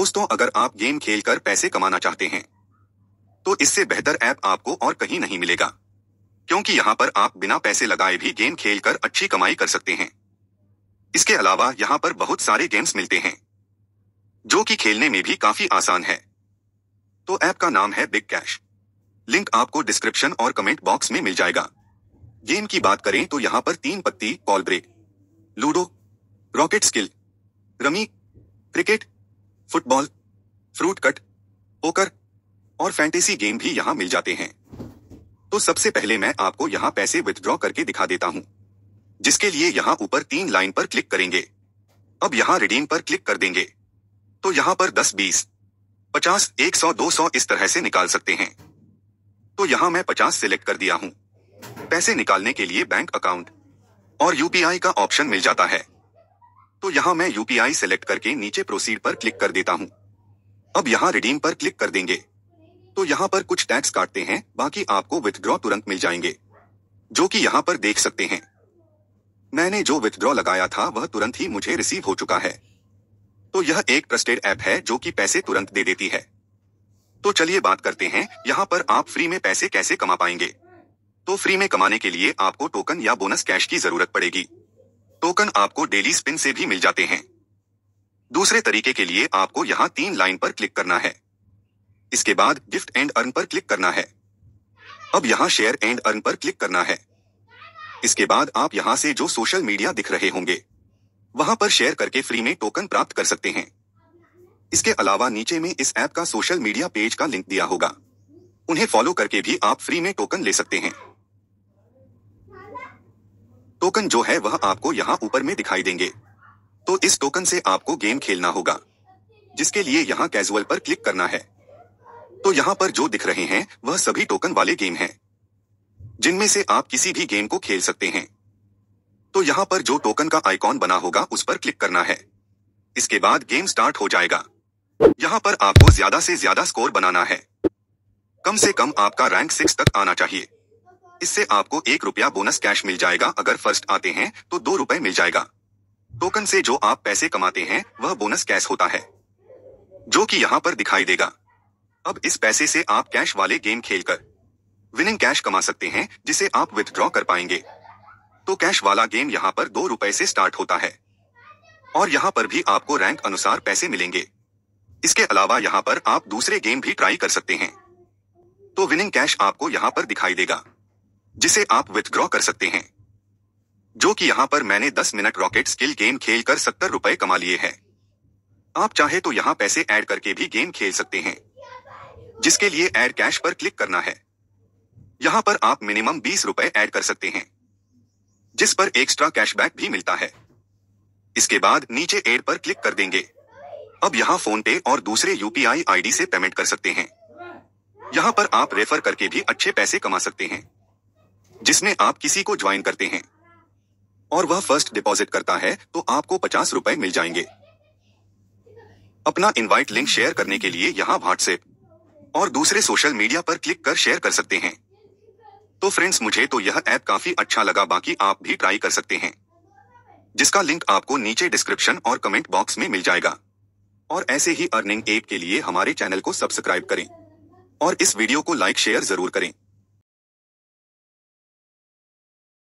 दोस्तों अगर आप गेम खेल पैसे कमाना चाहते हैं तो इससे बेहतर ऐप आपको और कहीं नहीं मिलेगा क्योंकि यहां पर आप बिना पैसे लगाए भी गेम खेल अच्छी कमाई कर सकते हैं इसके अलावा यहां पर बहुत सारे गेम्स मिलते हैं जो कि खेलने में भी काफी आसान है तो ऐप का नाम है बिग कैश लिंक आपको डिस्क्रिप्शन और कमेंट बॉक्स में मिल जाएगा गेम की बात करें तो यहां पर Teen Patti call break ludo rocket skill rummy cricket football fruit cut poker और फैंटेसी गेम भी यहाँ मिल जाते हैं तो सबसे पहले मैं आपको यहां पैसे विदड्रॉ करके दिखा देता हूँ जिसके लिए यहाँ ऊपर तीन लाइन पर क्लिक करेंगे अब यहाँ रिडीम पर क्लिक कर देंगे तो यहाँ पर दस बीस पचास एक सौ दो सौ इस तरह से निकाल सकते हैं तो यहाँ मैं पचास सिलेक्ट कर दिया हूँ पैसे निकालने के लिए बैंक अकाउंट और यूपीआई का ऑप्शन मिल जाता है तो यहाँ मैं यूपीआई सेलेक्ट करके नीचे प्रोसीड पर क्लिक कर देता हूँ अब यहाँ रिडीम पर क्लिक कर देंगे तो यहाँ पर कुछ टैक्स काटते हैं बाकी आपको विथड्रॉ तुरंत मिल जाएंगे जो कि यहाँ पर देख सकते हैं मैंने जो विथड्रॉ लगाया था वह तुरंत ही मुझे रिसीव हो चुका है तो यह एक ट्रस्टेड ऐप है जो कि पैसे तुरंत दे देती है तो चलिए बात करते हैं यहाँ पर आप फ्री में पैसे कैसे कमा पाएंगे तो फ्री में कमाने के लिए आपको टोकन या बोनस कैश की जरूरत पड़ेगी टोकन आपको डेली स्पिन से भी मिल जाते हैं दूसरे तरीके के लिए आपको यहाँ तीन लाइन पर क्लिक करना है इसके बाद गिफ्ट एंड अर्न पर क्लिक करना है अब यहाँ शेयर एंड अर्न पर क्लिक करना है इसके बाद आप यहाँ से जो सोशल मीडिया दिख रहे होंगे वहां पर शेयर करके फ्री में टोकन प्राप्त कर सकते हैं इसके अलावा नीचे में इस ऐप का सोशल मीडिया पेज का लिंक दिया होगा उन्हें फॉलो करके भी आप फ्री में टोकन ले सकते हैं टोकन जो है वह आपको यहाँ ऊपर में दिखाई देंगे तो इस टोकन से आपको गेम खेलना होगा जिसके लिए यहाँ कैजुअल पर क्लिक करना है तो यहाँ पर जो दिख रहे हैं वह सभी टोकन वाले गेम हैं जिनमें से आप किसी भी गेम को खेल सकते हैं तो यहाँ पर जो टोकन का आइकॉन बना होगा उस पर क्लिक करना है इसके बाद गेम स्टार्ट हो जाएगा यहाँ पर आपको ज्यादा से ज्यादा स्कोर बनाना है कम से कम आपका रैंक सिक्स तक आना चाहिए इससे आपको एक रुपया बोनस कैश मिल जाएगा अगर फर्स्ट आते हैं तो दो रुपए मिल जाएगा टोकन से जो आप पैसे कमाते हैं वह बोनस कैश होता है जो कि यहाँ पर दिखाई देगा अब इस पैसे से आप कैश वाले गेम खेलकर विनिंग कैश कमा सकते हैं जिसे आप विथड्रॉ कर पाएंगे तो कैश वाला गेम यहाँ पर दो रुपए से स्टार्ट होता है और यहाँ पर भी आपको रैंक अनुसार पैसे मिलेंगे इसके अलावा यहाँ पर आप दूसरे गेम भी ट्राई कर सकते हैं तो विनिंग कैश आपको यहाँ पर दिखाई देगा जिसे आप विथड्रॉ कर सकते हैं जो कि यहां पर मैंने 10 मिनट रॉकेट स्किल गेम खेल कर सत्तर रुपए कमा लिए हैं आप चाहे तो यहां पैसे ऐड करके भी गेम खेल सकते हैं जिसके लिए ऐड कैश पर क्लिक करना है यहां पर आप मिनिमम बीस रुपए एड कर सकते हैं जिस पर एक्स्ट्रा कैशबैक भी मिलता है इसके बाद नीचे एड पर क्लिक कर देंगे अब यहाँ फोन पे और दूसरे यूपीआई आईडी से पेमेंट कर सकते हैं यहाँ पर आप रेफर करके भी अच्छे पैसे कमा सकते हैं जिसमें आप किसी को ज्वाइन करते हैं और वह फर्स्ट डिपॉजिट करता है तो आपको पचास रुपए मिल जाएंगे अपना इनवाइट लिंक शेयर करने के लिए यहाँ व्हाट्सएप और दूसरे सोशल मीडिया पर क्लिक कर शेयर कर सकते हैं तो फ्रेंड्स मुझे तो यह ऐप काफी अच्छा लगा बाकी आप भी ट्राई कर सकते हैं जिसका लिंक आपको नीचे डिस्क्रिप्शन और कमेंट बॉक्स में मिल जाएगा और ऐसे ही अर्निंग ऐप के लिए हमारे चैनल को सब्सक्राइब करें और इस वीडियो को लाइक शेयर जरूर करें